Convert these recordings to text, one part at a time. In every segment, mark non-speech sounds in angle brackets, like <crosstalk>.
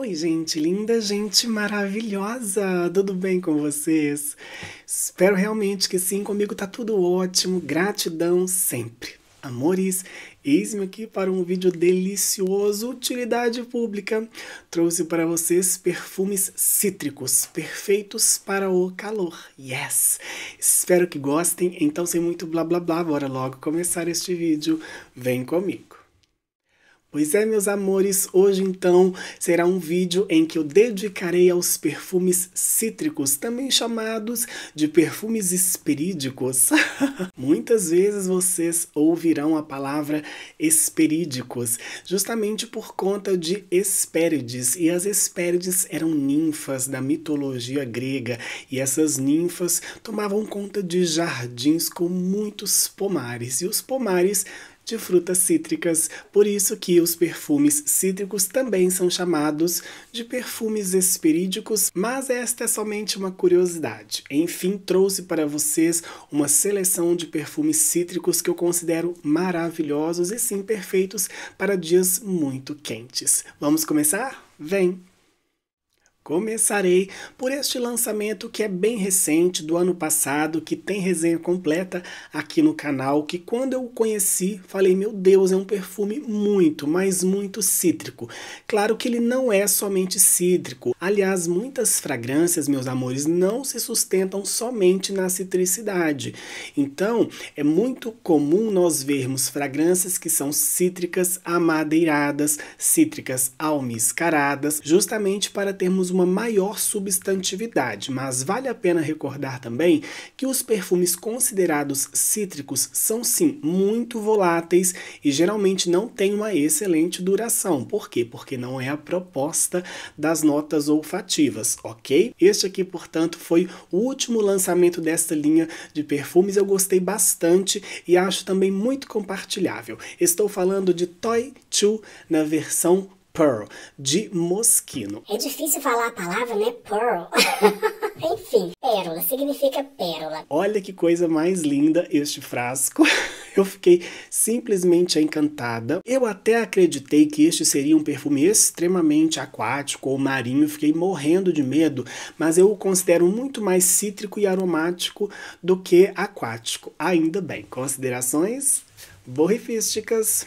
Oi, gente linda, gente maravilhosa, tudo bem com vocês? Espero realmente que sim, comigo tá tudo ótimo, gratidão sempre. Amores, eis-me aqui para um vídeo delicioso, utilidade pública. Trouxe para vocês perfumes cítricos, perfeitos para o calor. Yes! Espero que gostem, então sem muito blá blá blá, bora logo começar este vídeo. Vem comigo! Pois é, meus amores, hoje então será um vídeo em que eu dedicarei aos perfumes cítricos, também chamados de perfumes esperídicos <laughs> Muitas vezes vocês ouvirão a palavra esperídicos justamente por conta de Hespérides, e as Hespérides eram ninfas da mitologia grega, e essas ninfas tomavam conta de jardins com muitos pomares, e os pomares de frutas cítricas, por isso que os perfumes cítricos também são chamados de perfumes espirídicos, mas esta é somente uma curiosidade. Enfim, trouxe para vocês uma seleção de perfumes cítricos que eu considero maravilhosos e sim perfeitos para dias muito quentes. Vamos começar? Vem! Começarei por este lançamento que é bem recente do ano passado, que tem resenha completa aqui no canal, que quando eu conheci, falei, meu Deus, é um perfume muito, mas muito cítrico. Claro que ele não é somente cítrico. Aliás, muitas fragrâncias, meus amores, não se sustentam somente na citricidade. Então, é muito comum nós vermos fragrâncias que são cítricas amadeiradas, cítricas almiscaradas, justamente para termos uma uma maior substantividade, mas vale a pena recordar também que os perfumes considerados cítricos são sim muito voláteis e geralmente não têm uma excelente duração. Por quê? Porque não é a proposta das notas olfativas, ok? Este aqui, portanto, foi o último lançamento desta linha de perfumes. Eu gostei bastante e acho também muito compartilhável. Estou falando de Toy 2 na versão pearl, de mosquino. É difícil falar a palavra, né? Pearl. <laughs> Enfim, pérola significa pérola. Olha que coisa mais linda este frasco. <laughs> Eu fiquei simplesmente encantada. Eu até acreditei que este seria um perfume extremamente aquático ou marinho, fiquei morrendo de medo, mas eu o considero muito mais cítrico e aromático do que aquático. Ainda bem. Considerações borrifísticas.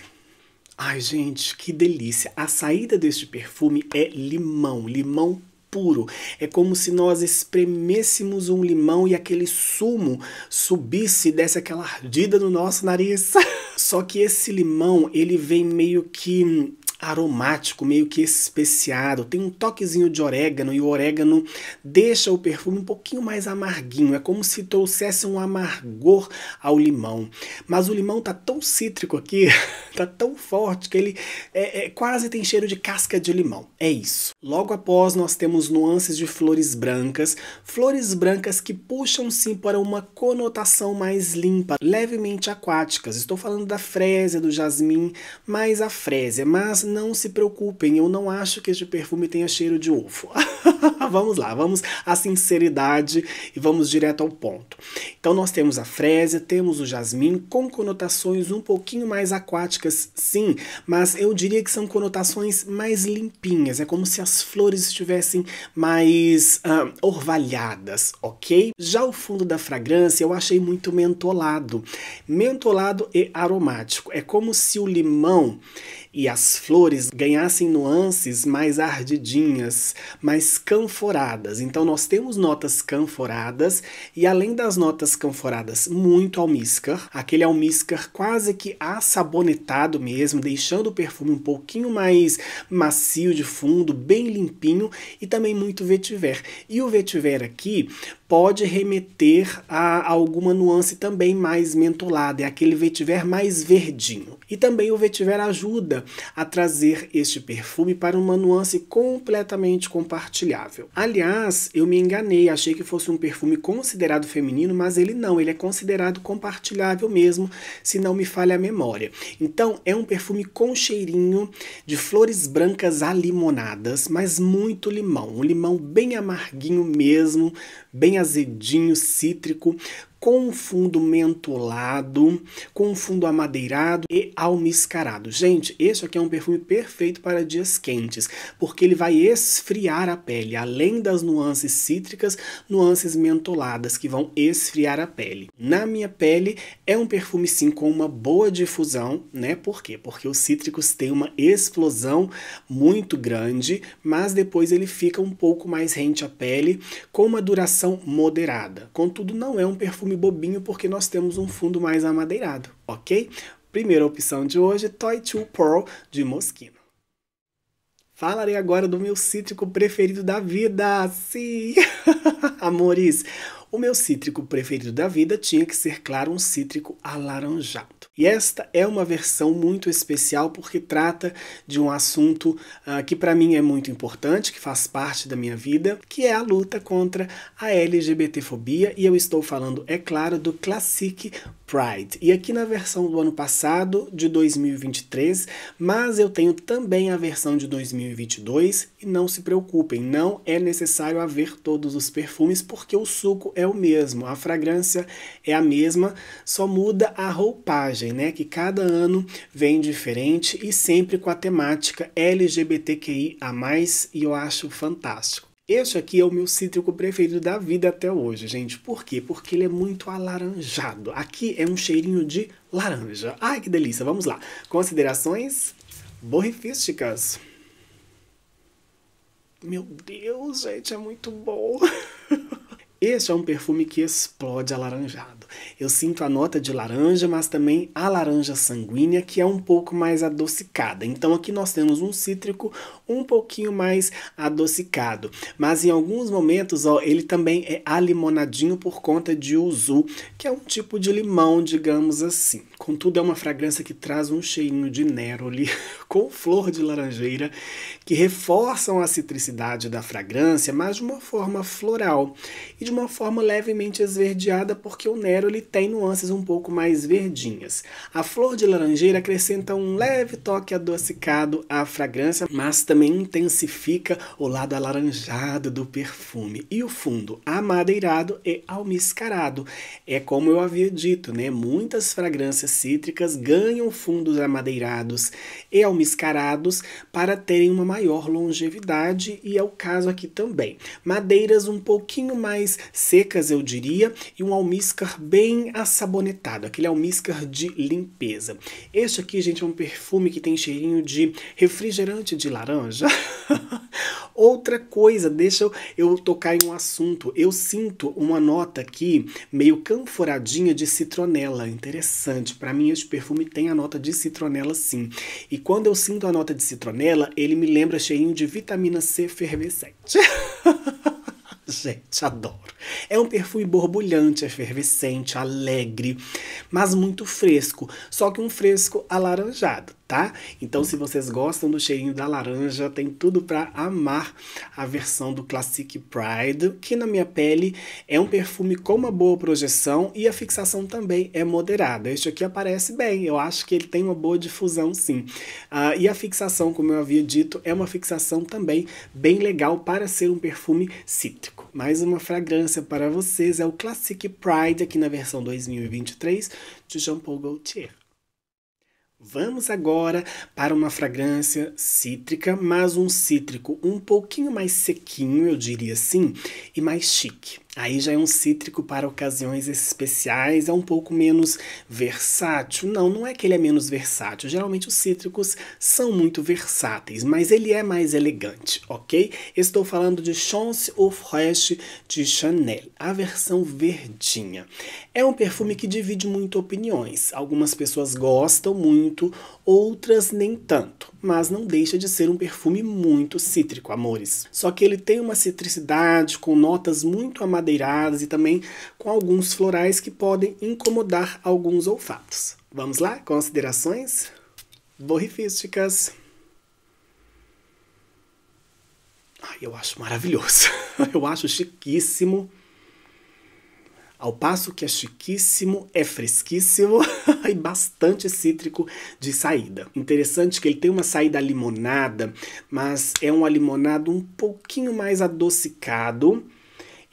Ai, gente, que delícia! A saída deste perfume é limão, limão puro. É como se nós espremêssemos um limão e aquele sumo subisse e desse aquela ardida no nosso nariz. <laughs> Só que esse limão, ele vem meio que aromático, meio que especiado, tem um toquezinho de orégano e o orégano deixa o perfume um pouquinho mais amarguinho, é como se trouxesse um amargor ao limão. Mas o limão tá tão cítrico aqui, <laughs> tá tão forte que ele é, é, quase tem cheiro de casca de limão. É isso. Logo após nós temos nuances de flores brancas, flores brancas que puxam sim para uma conotação mais limpa, levemente aquáticas. Estou falando da frésia, do jasmim, mais a frésia, mas não se preocupem, eu não acho que este perfume tenha cheiro de ovo. <laughs> vamos lá, vamos à sinceridade e vamos direto ao ponto. Então nós temos a frésia, temos o jasmim com conotações um pouquinho mais aquáticas, sim, mas eu diria que são conotações mais limpinhas, é como se as flores estivessem mais ah, orvalhadas, ok? Já o fundo da fragrância eu achei muito mentolado, mentolado e aromático, é como se o limão e as flores ganhassem nuances mais ardidinhas, mais canforadas. Então nós temos notas canforadas e além das notas canforadas, muito almíscar, aquele almíscar quase que assabonetado mesmo, deixando o perfume um pouquinho mais macio de fundo, bem limpinho e também muito vetiver. E o vetiver aqui pode remeter a alguma nuance também mais mentolada, é aquele vetiver mais verdinho. E também o vetiver ajuda a trazer este perfume para uma nuance completamente compartilhável. Aliás, eu me enganei, achei que fosse um perfume considerado feminino, mas ele não, ele é considerado compartilhável mesmo, se não me falha a memória. Então, é um perfume com cheirinho de flores brancas alimonadas, mas muito limão, um limão bem amarguinho mesmo, bem azedinho, cítrico, com um fundo mentolado, com um fundo amadeirado e almiscarado. Gente, esse aqui é um perfume perfeito para dias quentes, porque ele vai esfriar a pele, além das nuances cítricas, nuances mentoladas que vão esfriar a pele. Na minha pele é um perfume sim com uma boa difusão, né? Por quê? Porque os cítricos têm uma explosão muito grande, mas depois ele fica um pouco mais rente à pele, com uma duração moderada. Contudo, não é um perfume filme bobinho porque nós temos um fundo mais amadeirado, ok? Primeira opção de hoje, Toy to Pearl, de Moschino. Falarei agora do meu cítrico preferido da vida. Sim! <laughs> Amores, o meu cítrico preferido da vida tinha que ser, claro, um cítrico alaranjado. E esta é uma versão muito especial porque trata de um assunto uh, que para mim é muito importante, que faz parte da minha vida, que é a luta contra a LGBTfobia e eu estou falando, é claro, do Classic Pride. E aqui na versão do ano passado, de 2023, mas eu tenho também a versão de 2022 e não se preocupem, não é necessário haver todos os perfumes porque o suco é o mesmo, a fragrância é a mesma, só muda a roupagem né, que cada ano vem diferente e sempre com a temática LGBTQI a mais, e eu acho fantástico. Este aqui é o meu cítrico preferido da vida até hoje, gente. Por quê? Porque ele é muito alaranjado. Aqui é um cheirinho de laranja. Ai, que delícia. Vamos lá. Considerações borrifísticas. Meu Deus, gente, é muito bom. <laughs> Este é um perfume que explode alaranjado. Eu sinto a nota de laranja, mas também a laranja sanguínea, que é um pouco mais adocicada. Então aqui nós temos um cítrico um pouquinho mais adocicado. Mas em alguns momentos, ó, ele também é alimonadinho por conta de uzu, que é um tipo de limão, digamos assim. Contudo, é uma fragrância que traz um cheirinho de neroli <laughs> com flor de laranjeira que reforçam a citricidade da fragrância, mas de uma forma floral e de uma forma levemente esverdeada, porque o neroli tem nuances um pouco mais verdinhas. A flor de laranjeira acrescenta um leve toque adocicado à fragrância, mas também intensifica o lado alaranjado do perfume. E o fundo amadeirado e almiscarado. É como eu havia dito, né? Muitas fragrâncias cítricas ganham fundos amadeirados e almiscarados para terem uma maior longevidade, e é o caso aqui também. Madeiras um pouquinho mais secas, eu diria, e um almíscar bem assabonetado, aquele almíscar de limpeza. Este aqui, gente, é um perfume que tem cheirinho de refrigerante de laranja. <laughs> Outra coisa, deixa eu, eu tocar em um assunto. Eu sinto uma nota aqui meio canforadinha de citronela. Interessante para mim, esse perfume tem a nota de citronela, sim. E quando eu sinto a nota de citronela, ele me lembra cheirinho de vitamina C efervescente. <laughs> Gente, adoro. É um perfume borbulhante, efervescente, alegre, mas muito fresco. Só que um fresco alaranjado tá? Então, se vocês gostam do cheirinho da laranja, tem tudo para amar a versão do Classic Pride, que na minha pele é um perfume com uma boa projeção e a fixação também é moderada. Este aqui aparece bem, eu acho que ele tem uma boa difusão, sim. Uh, e a fixação, como eu havia dito, é uma fixação também bem legal para ser um perfume cítrico. Mais uma fragrância para vocês é o Classic Pride, aqui na versão 2023 de Jean Paul Gaultier. Vamos agora para uma fragrância cítrica, mas um cítrico um pouquinho mais sequinho, eu diria assim, e mais chique. Aí já é um cítrico para ocasiões especiais, é um pouco menos versátil. Não, não é que ele é menos versátil. Geralmente os cítricos são muito versáteis, mas ele é mais elegante, ok? Estou falando de Chance au Fresh de Chanel, a versão verdinha. É um perfume que divide muito opiniões. Algumas pessoas gostam muito, outras nem tanto. Mas não deixa de ser um perfume muito cítrico, amores. Só que ele tem uma citricidade com notas muito amadoras madeiradas e também com alguns florais que podem incomodar alguns olfatos. Vamos lá? Considerações borrifísticas. Ai, eu acho maravilhoso. <laughs> eu acho chiquíssimo. Ao passo que é chiquíssimo, é fresquíssimo <laughs> e bastante cítrico de saída. Interessante que ele tem uma saída limonada, mas é um limonado um pouquinho mais adocicado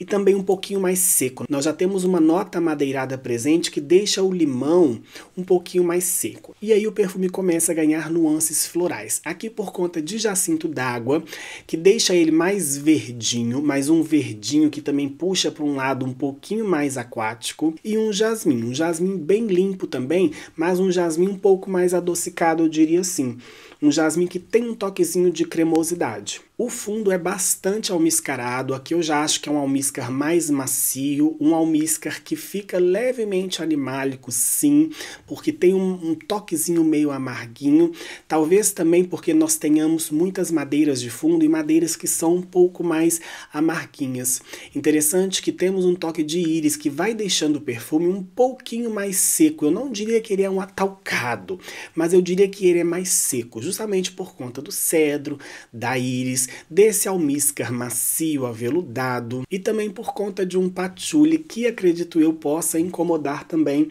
e também um pouquinho mais seco. Nós já temos uma nota madeirada presente que deixa o limão um pouquinho mais seco. E aí o perfume começa a ganhar nuances florais. Aqui por conta de jacinto d'água, que deixa ele mais verdinho, mais um verdinho que também puxa para um lado um pouquinho mais aquático, e um jasmim, um jasmim bem limpo também, mas um jasmim um pouco mais adocicado, eu diria assim. Um jasmim que tem um toquezinho de cremosidade. O fundo é bastante almiscarado, aqui eu já acho que é um almíscar mais macio, um almíscar que fica levemente animálico, sim, porque tem um, um toquezinho meio amarguinho, talvez também porque nós tenhamos muitas madeiras de fundo e madeiras que são um pouco mais amarguinhas. Interessante que temos um toque de íris que vai deixando o perfume um pouquinho mais seco, eu não diria que ele é um atalcado, mas eu diria que ele é mais seco, justamente por conta do cedro, da íris, desse almíscar macio, aveludado, e também por conta de um patchouli que acredito eu possa incomodar também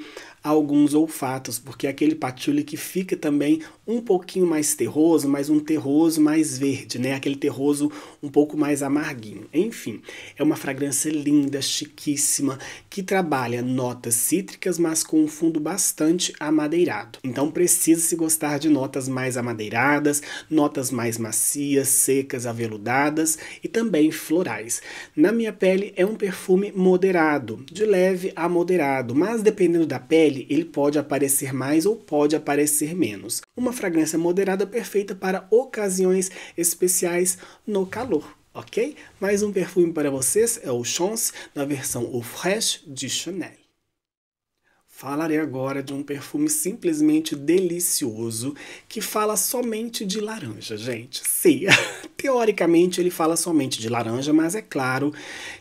alguns olfatos, porque é aquele patchouli que fica também um pouquinho mais terroso, mas um terroso mais verde, né? Aquele terroso um pouco mais amarguinho. Enfim, é uma fragrância linda, chiquíssima, que trabalha notas cítricas, mas com um fundo bastante amadeirado. Então precisa se gostar de notas mais amadeiradas, notas mais macias, secas, aveludadas e também florais. Na minha pele é um perfume moderado, de leve a moderado, mas dependendo da pele dele, ele pode aparecer mais ou pode aparecer menos. Uma fragrância moderada perfeita para ocasiões especiais no calor ok? Mais um perfume para vocês é o Chance na versão Eau Fresh de Chanel. Falarei agora de um perfume simplesmente delicioso que fala somente de laranja, gente. Sim, <laughs> teoricamente ele fala somente de laranja, mas é claro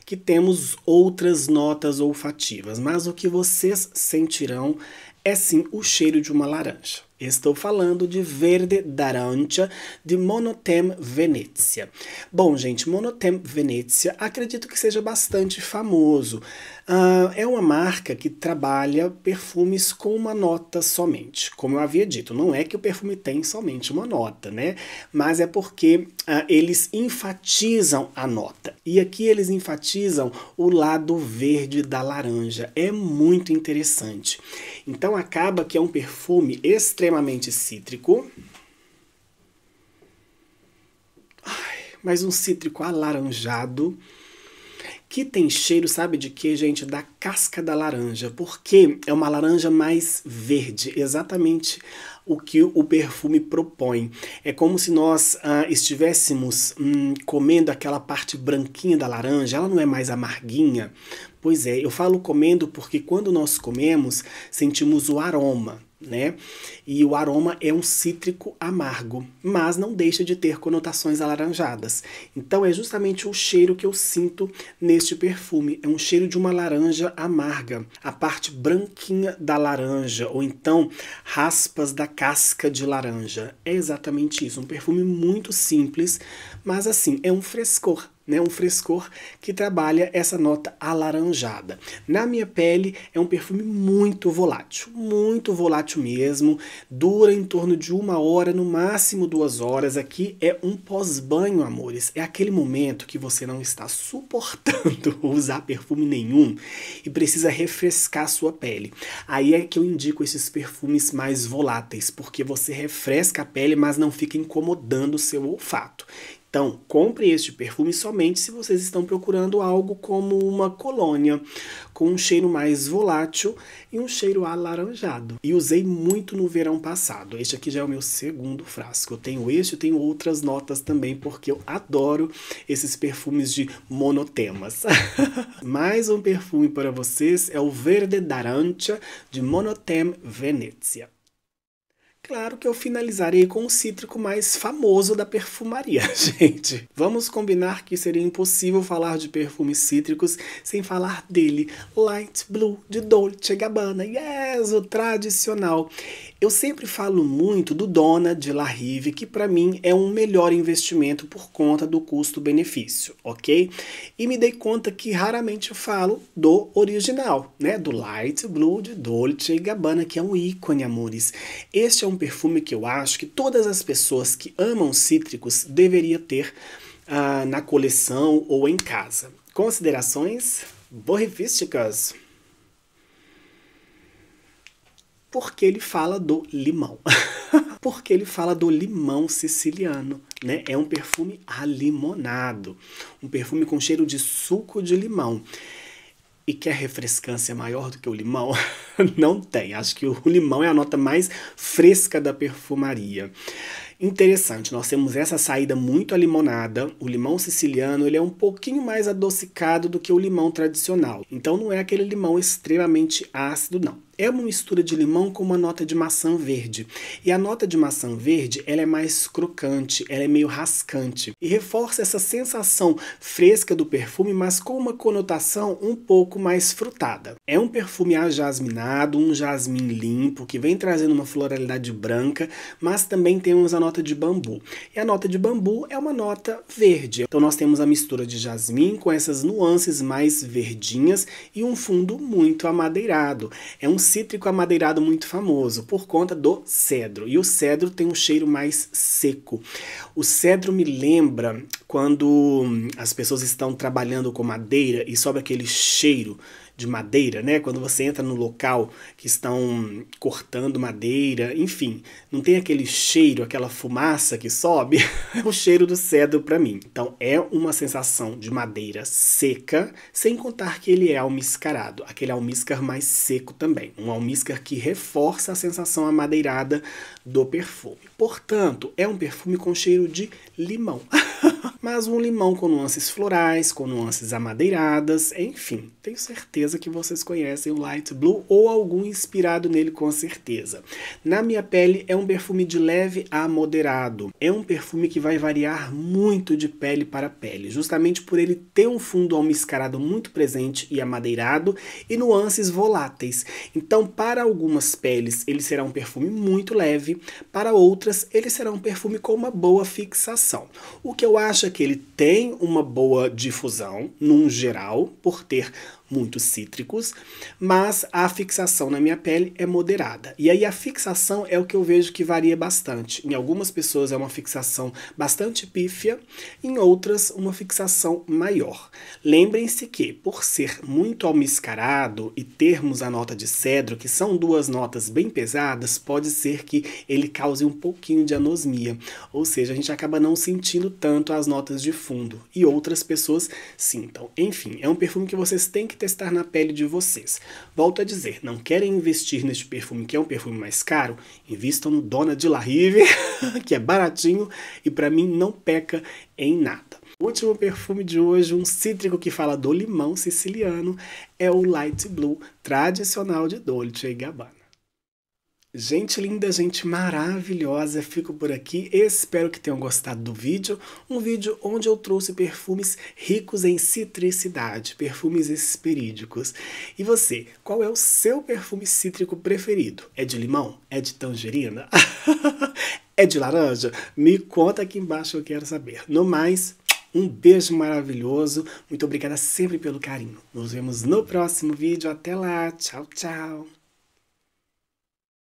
que temos outras notas olfativas. Mas o que vocês sentirão é sim o cheiro de uma laranja. Estou falando de Verde d'Arancia, de Monotem Venezia. Bom, gente, Monotem Venezia acredito que seja bastante famoso. Uh, é uma marca que trabalha perfumes com uma nota somente. Como eu havia dito, não é que o perfume tem somente uma nota, né? Mas é porque uh, eles enfatizam a nota. E aqui eles enfatizam o lado verde da laranja. É muito interessante. Então acaba que é um perfume extremamente extremamente cítrico. Ai, mas um cítrico alaranjado que tem cheiro, sabe de quê, gente? Da casca da laranja, porque é uma laranja mais verde, exatamente o que o perfume propõe. É como se nós ah, estivéssemos hum, comendo aquela parte branquinha da laranja, ela não é mais amarguinha. Pois é, eu falo comendo porque quando nós comemos, sentimos o aroma né? E o aroma é um cítrico amargo, mas não deixa de ter conotações alaranjadas. Então é justamente o cheiro que eu sinto neste perfume. É um cheiro de uma laranja amarga, a parte branquinha da laranja, ou então raspas da casca de laranja. É exatamente isso. Um perfume muito simples, mas assim, é um frescor né, um frescor que trabalha essa nota alaranjada. Na minha pele é um perfume muito volátil, muito volátil mesmo, dura em torno de uma hora, no máximo duas horas. Aqui é um pós-banho, amores. É aquele momento que você não está suportando <laughs> usar perfume nenhum e precisa refrescar sua pele. Aí é que eu indico esses perfumes mais voláteis, porque você refresca a pele, mas não fica incomodando o seu olfato. Então, comprem este perfume somente se vocês estão procurando algo como uma colônia, com um cheiro mais volátil e um cheiro alaranjado. E usei muito no verão passado. Este aqui já é o meu segundo frasco. Eu tenho este e tenho outras notas também, porque eu adoro esses perfumes de monotemas. <laughs> mais um perfume para vocês é o Verde d'Arancia de Monotem Venezia. Claro que eu finalizarei com o cítrico mais famoso da perfumaria, <laughs> gente. Vamos combinar que seria impossível falar de perfumes cítricos sem falar dele. Light Blue de Dolce Gabbana, yes, o tradicional. Eu sempre falo muito do Dona de La Rive, que para mim é um melhor investimento por conta do custo-benefício, ok? E me dei conta que raramente falo do original, né? Do Light Blue de Dolce Gabbana, que é um ícone, amores. Este é um perfume que eu acho que todas as pessoas que amam cítricos deveriam ter ah, na coleção ou em casa. Considerações borrifísticas. Porque ele fala do limão. <laughs> Porque ele fala do limão siciliano, né? É um perfume alimonado, um perfume com cheiro de suco de limão. E quer refrescância maior do que o limão? <laughs> Não tem. Acho que o limão é a nota mais fresca da perfumaria. Interessante, nós temos essa saída muito alimonada. limonada. O limão siciliano ele é um pouquinho mais adocicado do que o limão tradicional. Então não é aquele limão extremamente ácido, não é uma mistura de limão com uma nota de maçã verde. E a nota de maçã verde, ela é mais crocante, ela é meio rascante e reforça essa sensação fresca do perfume, mas com uma conotação um pouco mais frutada. É um perfume ajasminado, um jasmim limpo que vem trazendo uma floralidade branca, mas também temos a nota de bambu. E a nota de bambu é uma nota verde. Então nós temos a mistura de jasmim com essas nuances mais verdinhas e um fundo muito amadeirado. É um cítrico amadeirado muito famoso, por conta do cedro. E o cedro tem um cheiro mais seco. O cedro me lembra quando as pessoas estão trabalhando com madeira e sobe aquele cheiro de madeira, né? Quando você entra no local que estão cortando madeira, enfim, não tem aquele cheiro, aquela fumaça que sobe, <laughs> é o cheiro do cedro para mim. Então é uma sensação de madeira seca, sem contar que ele é almiscarado, aquele almíscar mais seco também, um almíscar que reforça a sensação amadeirada do perfume. Portanto, é um perfume com cheiro de limão. <laughs> Mas um limão com nuances florais, com nuances amadeiradas, enfim, tenho certeza certeza que vocês conhecem o Light Blue ou algum inspirado nele com certeza. Na minha pele é um perfume de leve a moderado. É um perfume que vai variar muito de pele para pele, justamente por ele ter um fundo almiscarado muito presente e amadeirado e nuances voláteis. Então, para algumas peles, ele será um perfume muito leve, para outras, ele será um perfume com uma boa fixação. O que eu acho é que ele tem uma boa difusão, num geral, por ter muito cítricos, mas a fixação na minha pele é moderada. E aí a fixação é o que eu vejo que varia bastante. Em algumas pessoas é uma fixação bastante pífia, em outras uma fixação maior. Lembrem-se que, por ser muito almiscarado e termos a nota de cedro, que são duas notas bem pesadas, pode ser que ele cause um pouquinho de anosmia, ou seja, a gente acaba não sentindo tanto as notas de fundo e outras pessoas sintam. Enfim, é um perfume que vocês têm que testar na pele de vocês. Volto a dizer, não querem investir neste perfume que é um perfume mais caro? Invistam no Dona de La Rive, <laughs> que é baratinho e para mim não peca em nada. Último perfume de hoje, um cítrico que fala do limão siciliano, é o Light Blue, tradicional de Dolce Gabbana. Gente linda, gente maravilhosa, fico por aqui. Espero que tenham gostado do vídeo. Um vídeo onde eu trouxe perfumes ricos em citricidade, perfumes esperídicos. E você, qual é o seu perfume cítrico preferido? É de limão? É de tangerina? <laughs> é de laranja? Me conta aqui embaixo, eu quero saber. No mais, um beijo maravilhoso. Muito obrigada sempre pelo carinho. Nos vemos no próximo vídeo. Até lá. Tchau, tchau.